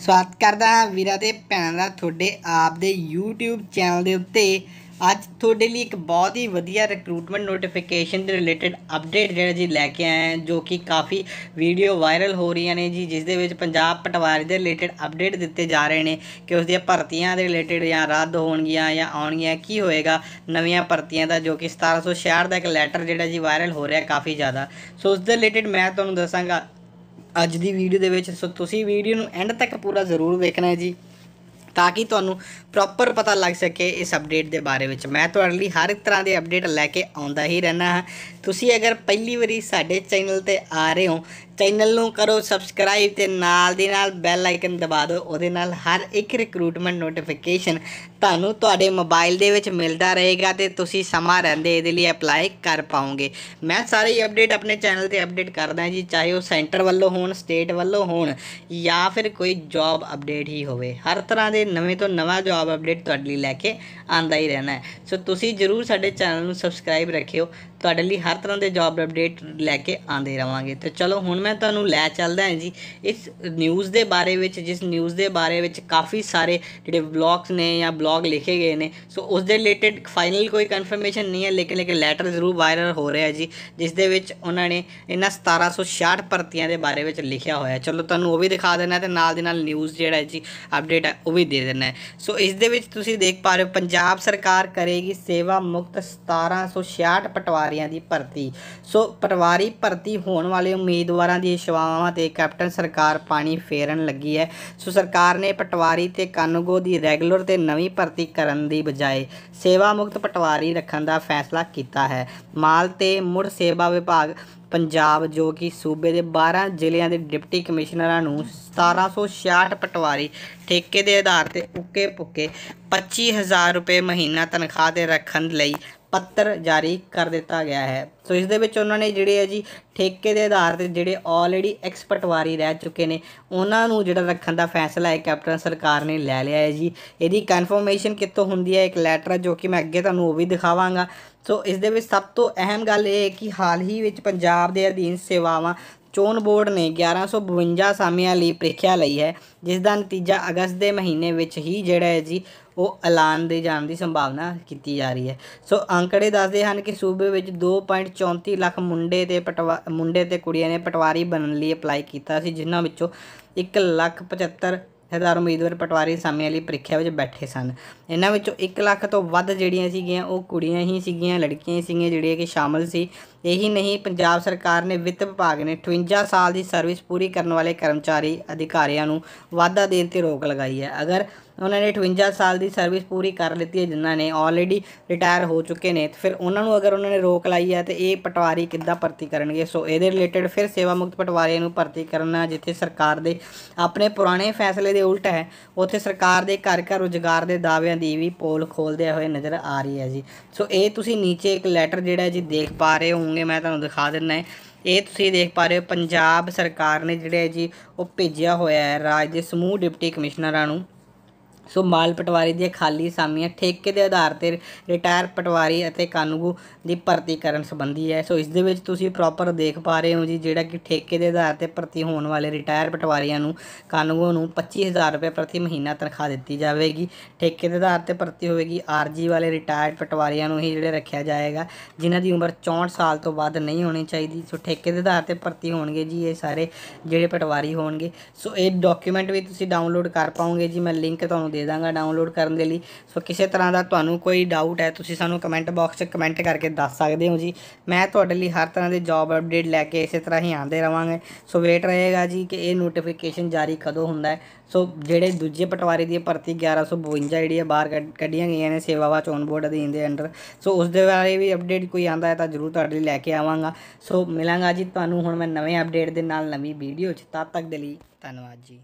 ਸਵਾਗਤ ਕਰਦਾ ਹਾਂ ਵੀਰਾਂ ਤੇ ਭੈਣਾਂ ਦਾ ਤੁਹਾਡੇ ਆਪ ਦੇ YouTube ਚੈਨਲ ਦੇ ਉੱਤੇ ਅੱਜ ਤੁਹਾਡੇ ਲਈ ਇੱਕ ਬਹੁਤ ਹੀ ਵਧੀਆ ਰਿਕਰੂਟਮੈਂਟ ਨੋਟੀਫਿਕੇਸ਼ਨ ਦੇ ਰਿਲੇਟਡ ਅਪਡੇਟ ਜਿਹੜਾ ਜੀ ਲੈ ਕੇ ਆਏ ਹਾਂ ਜੋ ਕਿ ਕਾਫੀ ਵੀਡੀਓ ਵਾਇਰਲ ਹੋ ਰਹੀਆਂ ਨੇ ਜੀ ਜਿਸ ਦੇ ਵਿੱਚ ਪੰਜਾਬ ਪਟਵਾਰੀ ਦੇ ਰਿਲੇਟਡ ਅਪਡੇਟ ਦਿੱਤੇ ਜਾ ਰਹੇ ਨੇ ਕਿ ਉਸ ਦੀਆਂ ਭਰਤੀਆਂ ਦੇ ਰਿਲੇਟਡ ਜਾਂ ਰੱਦ ਹੋਣਗੀਆਂ ਜਾਂ ਆਉਣਗੀਆਂ ਕੀ ਹੋਏਗਾ ਨਵੀਆਂ ਭਰਤੀਆਂ ਦਾ ਜੋ ਕਿ 1766 ਦਾ ਇੱਕ ਲੈਟਰ ਜਿਹੜਾ ਜੀ ਵਾਇਰਲ ਹੋ ਰਿਹਾ ਕਾਫੀ ਜ਼ਿਆਦਾ ਸੋ ਉਸ ਦੇ ਰਿਲੇਟਡ ਮੈਂ ਤੁਹਾਨੂੰ ਦੱਸਾਂਗਾ ਅੱਜ ਦੀ ਵੀਡੀਓ ਦੇ ਵਿੱਚ ਸੋ ਤੁਸੀਂ ਵੀਡੀਓ ਨੂੰ ਐਂਡ ਤੱਕ ਪੂਰਾ ਜ਼ਰੂਰ ਵੇਖਣਾ ਹੈ ਜੀ ਤਾਂ ਕਿ ਤੁਹਾਨੂੰ ਪ੍ਰੋਪਰ ਪਤਾ ਲੱਗ ਸਕੇ ਇਸ ਅਪਡੇਟ ਦੇ ਬਾਰੇ ਵਿੱਚ ਮੈਂ ਤੁਹਾਡੇ ਲਈ ਹਰ ਇੱਕ ਤਰ੍ਹਾਂ ਦੇ ਅਪਡੇਟ ਲੈ ਕੇ ਆਉਂਦਾ ਹੀ ਰਹਿਣਾ ਹਾਂ ਤੁਸੀਂ ਅਗਰ ਪਹਿਲੀ ਵਾਰੀ ਸਾਡੇ ਚੈਨਲ ਤੇ ਆ ਰਹੇ ਹੋ ਚੈਨਲ ਨੂੰ ਕਰੋ ਸਬਸਕ੍ਰਾਈਬ ਤੇ ਨਾਲ ਦੀ ਨਾਲ ਬੈਲ ਆਈਕਨ ਦਬਾ ਦਿਓ ਉਹਦੇ ਨਾਲ ਹਰ ਇੱਕ ਰਿਕਰੂਟਮੈਂਟ ਨੋਟੀਫਿਕੇਸ਼ਨ ਤੁਹਾਨੂੰ ਤੁਹਾਡੇ ਮੋਬਾਈਲ ਦੇ ਵਿੱਚ ਮਿਲਦਾ ਰਹੇਗਾ ਤੇ ਤੁਸੀਂ ਸਮਾਂ ਰਹਿੰਦੇ ਇਹਦੇ ਲਈ ਅਪਲਾਈ ਕਰ ਪਾਓਗੇ ਮੈਂ ਸਾਰੇ ਅਪਡੇਟ ਆਪਣੇ ਚੈਨਲ ਤੇ ਅਪਡੇਟ ਕਰਦਾ ਜੀ ਚਾਹੇ ਉਹ ਸੈਂਟਰ ਵੱਲੋਂ ਹੋਣ ਸਟੇਟ ਵੱਲੋਂ ਹੋਣ ਜਾਂ ਫਿਰ ਕੋਈ ਜੌਬ ਅਪਡੇਟ ਹੀ ਹੋਵੇ ਹਰ ਤਰ੍ਹਾਂ ਦੇ ਨਵੇਂ ਤੋਂ ਨਵਾਂ ਜੌਬ ਅਪਡੇਟ ਤੁਹਾਡੇ ਲਈ ਲੈ ਕੇ ਆਂਦਾ ਹੀ ਰਹਿਣਾ ਹੈ ਸੋ ਤੁਸੀਂ ਜਰੂਰ ਸਾਡੇ ਚੈਨਲ ਨੂੰ ਸਬਸਕ੍ਰਾਈਬ ਰੱਖਿਓ ਤੁਹਾਡੇ ਲਈ ਹਰ ਤਰ੍ਹਾਂ ਦੇ ਜੌਬ ਅਪਡੇਟ ਲੈ ਕੇ ਆਂਦੇ ਰਵਾਂਗੇ ਤੇ ਚਲੋ ਹੁਣ ਮੈਂ ਤੁਹਾਨੂੰ ਲੈ ਚੱਲਦਾ ਹਾਂ ਜੀ ਇਸ ਨਿਊਜ਼ ਦੇ ਬਾਰੇ ਵਿੱਚ ਜਿਸ ਨਿਊਜ਼ ਦੇ ਬਾਰੇ ਵਿੱਚ ਕਾਫੀ ਸਾਰੇ ਜਿਹੜੇ ਬਲੌਗਸ ਨੇ ਜਾਂ ਬਲੌਗ ਲਿਖੇ ਗਏ ਨੇ ਸੋ ਉਸ ਦੇ ਰਿਲੇਟਡ ਫਾਈਨਲ ਕੋਈ ਕਨਫਰਮੇਸ਼ਨ ਨਹੀਂ ਹੈ ਲੇਕਿਨ ਲੇਕਿਨ ਲੈਟਰ ਜ਼ਰੂਰ ਵਾਇਰਲ ਹੋ ਰਿਹਾ ਜੀ ਜਿਸ ਦੇ ਵਿੱਚ ਉਹਨਾਂ ਨੇ ਇਹਨਾਂ 1766 ਭਰਤੀਆਂ ਦੇ ਬਾਰੇ ਵਿੱਚ ਲਿਖਿਆ ਹੋਇਆ ਚਲੋ ਤੁਹਾਨੂੰ ਉਹ ਵੀ ਦਿਖਾ ਦੇਣਾ ਤੇ ਨਾਲ ਦੇ ਨਾਲ ਨਿਊਜ਼ ਜਿਹੜਾ ਜੀ ਅਪਡੇਟ ਹੈ ਉਹ ਵੀ ਦੇ ਦੇਣਾ ਸੋ ਇਸ ਦੇ ਵਿੱਚ ਤੁਸੀਂ ਦੇਖ ਪਾ ਰਹੇ ਹੋ ਪੰਜਾਬ ਸਰਕਾਰ ਕਰੇਗੀ ਸੇਵਾ ਮੁਕਤ 1766 ਪਟਵਾਰੀ ਪਟਵਾਰੀਆਂ ਦੀ ਭਰਤੀ ਸੋ ਪਟਵਾਰੀ ਭਰਤੀ ਹੋਣ ਵਾਲੇ ਉਮੀਦਵਾਰਾਂ ਦੀ ਸ਼ਵਾਵਾਂ ਤੇ ਕੈਪਟਨ ਸਰਕਾਰ ਪਾਣੀ ਫੇਰਨ ਲੱਗੀ ਹੈ ਸੋ ਸਰਕਾਰ ਨੇ ਪਟਵਾਰੀ ਤੇ ਕਾਨੂੰਗੋ ਦੀ ਰੈਗੂਲਰ ਤੇ ਨਵੀਂ ਭਰਤੀ ਕਰਨ ਦੀ ਬਜਾਏ ਸੇਵਾ ਮੁਕਤ ਪਟਵਾਰੀ ਰੱਖਣ ਦਾ ਫੈਸਲਾ ਕੀਤਾ ਹੈ ਮਾਲ ਤੇ ਮੁੜ ਸੇਵਾ ਵਿਭਾਗ ਪੰਜਾਬ ਜੋ ਕਿ ਸੂਬੇ ਦੇ 12 ਜ਼ਿਲ੍ਹਿਆਂ ਦੇ ਡਿਪਟੀ ਕਮਿਸ਼ਨਰਾਂ ਨੂੰ 1766 ਪਟਵਾਰੀ ਠੇਕੇ ਦੇ ਆਧਾਰ ਤੇ ਉੱਕੇ ਪੁੱਕੇ 25000 ਰੁਪਏ ਮਹੀਨਾ ਤਨਖਾਹ ਦੇ ਰੱਖਣ ਲਈ ਪੱਤਰ ਜਾਰੀ ਕਰ ਦਿੱਤਾ ਗਿਆ ਹੈ ਸੋ ਇਸ ਦੇ ਵਿੱਚ ਉਹਨਾਂ ਨੇ ਜਿਹੜੇ ਹੈ ਜੀ ਠੇਕੇ ਦੇ ਆਧਾਰ ਤੇ ਜਿਹੜੇ ਆਲਰੇਡੀ ਐਕਸਪਰਟ ਵਾਰੀ ਰਹਿ ਚੁੱਕੇ ਨੇ ਉਹਨਾਂ ਨੂੰ ਜਿਹੜਾ ਰੱਖਣ ਦਾ ਫੈਸਲਾ ਹੈ ਕੈਪਟਨ ਸਰਕਾਰ ਨੇ ਲੈ ਲਿਆ ਹੈ ਜੀ ਇਹਦੀ ਕਨਫਰਮੇਸ਼ਨ ਕਿੱਥੋਂ ਹੁੰਦੀ ਹੈ ਇੱਕ ਲੈਟਰ ਜੋ ਕਿ ਮੈਂ ਅੱਗੇ ਤੁਹਾਨੂੰ ਉਹ ਵੀ ਦਿਖਾਵਾਂਗਾ ਸੋ ਇਸ ਦੇ ਵਿੱਚ ਸਭ ਤੋਂ ਅਹਿਮ ਗੱਲ ਇਹ ਹੈ ਕਿ ਹਾਲ ਹੀ ਵਿੱਚ ਪੰਜਾਬ ਦੇ ਅਧੀਨ ਸੇਵਾਵਾਂ ਚੋਣ ਬੋਰਡ ਨੇ 1152 ਸਾਮੀਆਂ ਲਈ ਪ੍ਰੀਖਿਆ ਲਈ ਹੈ ਜਿਸ ਦਾ ਨਤੀਜਾ ਅਗਸਤ ਦੇ ਮਹੀਨੇ ਵਿੱਚ ਹੀ ਜਿਹੜਾ ਹੈ ਜੀ ਉਹ ਐਲਾਨ ਦੇ ਜਾਣ ਦੀ ਸੰਭਾਵਨਾ ਕੀਤੀ ਜਾ ਰਹੀ ਹੈ ਸੋ ਅੰਕੜੇ ਦੱਸਦੇ ਹਨ ਕਿ ਸੂਬੇ ਵਿੱਚ 2.34 ਲੱਖ ਮੁੰਡੇ ਤੇ ਮੁੰਡੇ ਤੇ ਕੁੜੀਆਂ ਨੇ ਪਟਵਾਰੀ ਬਣਨ ਲਈ ਅਪਲਾਈ ਕੀਤਾ ਸੀ ਜਿਨ੍ਹਾਂ ਵਿੱਚੋਂ 1 ਲੱਖ 75 ਸਰਦਾਰ ਉਮੀਦਵਾਰ ਪਟਵਾਰੀ ਸਾਮਿਆਂ ਲਈ ਪ੍ਰੀਖਿਆ ਵਿੱਚ ਬੈਠੇ ਸਨ ਇਹਨਾਂ ਵਿੱਚੋਂ 1 ਲੱਖ ਤੋਂ ਵੱਧ ਜਿਹੜੀਆਂ ਸੀਗੀਆਂ ਉਹ ਕੁੜੀਆਂ ਹੀ ਸੀਗੀਆਂ ਲੜਕੀਆਂ ਹੀ ਸੀਗੀਆਂ ਜਿਹੜੀਆਂ ਕਿ ਸ਼ਾਮਲ ਸੀ ਇਹੀ ਨਹੀਂ ਪੰਜਾਬ ਸਰਕਾਰ ਨੇ ਵਿੱਤ ਵਿਭਾਗ ਨੇ 52 ਸਾਲ ਦੀ ਸਰਵਿਸ ਪੂਰੀ ਕਰਨ ਵਾਲੇ ਕਰਮਚਾਰੀ ਅਧਿਕਾਰੀਆਂ ਨੂੰ ਵਾਧਾ ਦੇਣ ਤੇ ਰੋਕ ਲਗਾਈ ਹੈ ਅਗਰ ਉਹਨਾਂ ਨੇ 58 ਸਾਲ ਦੀ ਸਰਵਿਸ ਪੂਰੀ ਕਰ ਲਿੱਤੀ ਹੈ ਜਿਨ੍ਹਾਂ ਨੇ ਆਲਰੇਡੀ ਰਿਟਾਇਰ ਹੋ ਚੁੱਕੇ ਨੇ ਤੇ ਫਿਰ ਉਹਨਾਂ ਨੂੰ ਅਗਰ ਉਹਨਾਂ ਨੇ ਰੋਕ ਲਾਈ ਹੈ ਤੇ ਇਹ ਪਟਵਾਰੀ ਕਿੱਦਾਂ ਭਰਤੀ ਕਰਨਗੇ ਸੋ ਇਹਦੇ ਰਿਲੇਟਡ ਫਿਰ ਸੇਵਾ ਮੁਕਤ ਪਟਵਾਰੀਆਂ ਨੂੰ ਭਰਤੀ ਕਰਨਾ ਜਿੱਥੇ ਸਰਕਾਰ ਦੇ ਆਪਣੇ ਪੁਰਾਣੇ ਫੈਸਲੇ ਦੇ ਉਲਟ ਹੈ ਉੱਥੇ ਸਰਕਾਰ ਦੇ ਘਰ ਘਰ ਰੋਜ਼ਗਾਰ ਦੇ ਦਾਅਵਿਆਂ ਦੀ ਵੀ ਪੋਲ ਖੋਲਦੇ ਹੋਏ ਨਜ਼ਰ ਆ ਰਹੀ ਹੈ ਜੀ ਸੋ ਇਹ ਤੁਸੀਂ ਨੀਚੇ ਇੱਕ ਲੈਟਰ ਜਿਹੜਾ ਜੀ ਦੇਖ ਪਾ ਰਹੇ ਹੋਵੋਗੇ ਮੈਂ ਤੁਹਾਨੂੰ ਦਿਖਾ ਦਿੰਨਾ ਹੈ ਇਹ ਤੁਸੀਂ ਦੇਖ ਪਾ ਰਹੇ ਹੋ ਪੰਜਾਬ ਸਰਕਾਰ ਨੇ ਜਿਹੜੇ ਜੀ ਉਹ ਭੇਜਿਆ ਹੋਇਆ ਹੈ ਰਾਜ ਦੇ ਸਮੂਹ ਡਿਪਟੀ ਕਮਿਸ਼ਨਰਾਂ ਨੂੰ ਸੋ ਮਾਲ ਪਟਵਾਰੀ ਦੀਆਂ ਖਾਲੀ ਸਾਮੀਆਂ ਠੇਕੇ ਦੇ ਆਧਾਰ ਤੇ ਰਿਟਾਇਰ ਪਟਵਾਰੀ ਅਤੇ ਕਾਨੂੰਗੋ ਦੀ ਭਰਤੀ ਕਰਨ ਸੰਬੰਧੀ ਹੈ ਸੋ ਇਸ ਦੇ ਵਿੱਚ ਤੁਸੀਂ ਪ੍ਰੋਪਰ ਦੇਖ ਪਾ ਰਹੇ ਹੋ ਜੀ ਜਿਹੜਾ ਕਿ ਠੇਕੇ ਦੇ ਆਧਾਰ ਤੇ ਭਰਤੀ ਹੋਣ ਵਾਲੇ ਰਿਟਾਇਰ ਪਟਵਾਰੀਆਂ ਨੂੰ ਕਾਨੂੰਗੋ ਨੂੰ 25000 ਰੁਪਏ ਪ੍ਰਤੀ ਮਹੀਨਾ ਤਨਖਾਹ ਦਿੱਤੀ ਜਾਵੇਗੀ ਠੇਕੇ ਦੇ ਆਧਾਰ ਤੇ ਭਰਤੀ ਹੋਵੇਗੀ ਆਰਜੀ ਵਾਲੇ ਰਿਟਾਇਰਡ ਪਟਵਾਰੀਆਂ ਨੂੰ ਹੀ ਜਿਹੜੇ ਰੱਖਿਆ ਜਾਏਗਾ ਜਿਨ੍ਹਾਂ ਦੀ ਉਮਰ 64 ਸਾਲ ਤੋਂ ਵੱਧ ਨਹੀਂ ਹੋਣੀ ਚਾਹੀਦੀ ਸੋ ਠੇਕੇ ਦੇ ਆਧਾਰ ਤੇ ਭਰਤੀ ਹੋਣਗੇ ਜੀ ਇਹ ਸਾਰੇ ਜਿਹੜੇ ਪਟਵਾਰੀ ਹੋਣਗੇ ਸੋ ਇਹ ਡਾਕੂਮੈਂਟ ਵੀ ਤੁਸੀਂ ਡਾਊਨਲੋਡ ਕਰ ਪਾਉਂਗੇ ਜੀ ਮੈਂ ਲਿੰਕ ਤੁਹਾਨੂੰ ਦੇ ਦਾਂਗਾ ਡਾਊਨਲੋਡ ਕਰਨ ਦੇ ਲਈ ਸੋ ਕਿਸੇ ਤਰ੍ਹਾਂ ਦਾ ਤੁਹਾਨੂੰ ਕੋਈ ਡਾਊਟ ਹੈ ਤੁਸੀਂ ਸਾਨੂੰ ਕਮੈਂਟ ਬਾਕਸ 'ਚ ਕਮੈਂਟ ਕਰਕੇ ਦੱਸ ਸਕਦੇ ਹੋ ਜੀ ਮੈਂ ਤੁਹਾਡੇ ਲਈ ਹਰ ਤਰ੍ਹਾਂ ਦੇ ਜੌਬ ਅਪਡੇਟ ਲੈ ਕੇ ਇਸੇ ਤਰ੍ਹਾਂ ਹੀ ਆਂਦੇ ਰਵਾਂਗੇ ਸੋ ਵੇਟ ਰਹੇਗਾ ਜੀ ਕਿ ਇਹ ਨੋਟੀਫਿਕੇਸ਼ਨ ਜਾਰੀ ਕਦੋਂ ਹੁੰਦਾ ਹੈ ਸੋ ਜਿਹੜੇ ਦੂਜੇ ਪਟਵਾਰੀ ਦੀ ਭਰਤੀ 1152 ਜਿਹੜੀ ਹੈ ਬਾਹਰ ਕੱਢੀਆਂ ਗਈਆਂ ਨੇ ਸੇਵਾਵਾ ਚੋਣ ਬੋਰਡ ਅਧੀਨ ਦੇ ਅੰਡਰ ਸੋ ਉਸ ਦੇ ਬਾਰੇ ਵੀ ਅਪਡੇਟ ਕੋਈ ਆਂਦਾ ਹੈ ਤਾਂ ਜ਼ਰੂਰ ਤੁਹਾਡੇ ਲਈ ਲੈ ਕੇ ਆਵਾਂਗਾ ਸੋ ਮਿਲਾਂਗਾ ਜੀ ਤੁਹਾਨੂੰ ਹੁਣ ਮੈਂ ਨਵੇਂ ਅਪਡੇਟ ਦੇ ਨਾਲ ਨਵੀਂ ਵੀਡੀਓ 'ਚ ਤਦ ਤੱਕ ਦੇ ਲਈ ਧੰਨਵਾਦ ਜੀ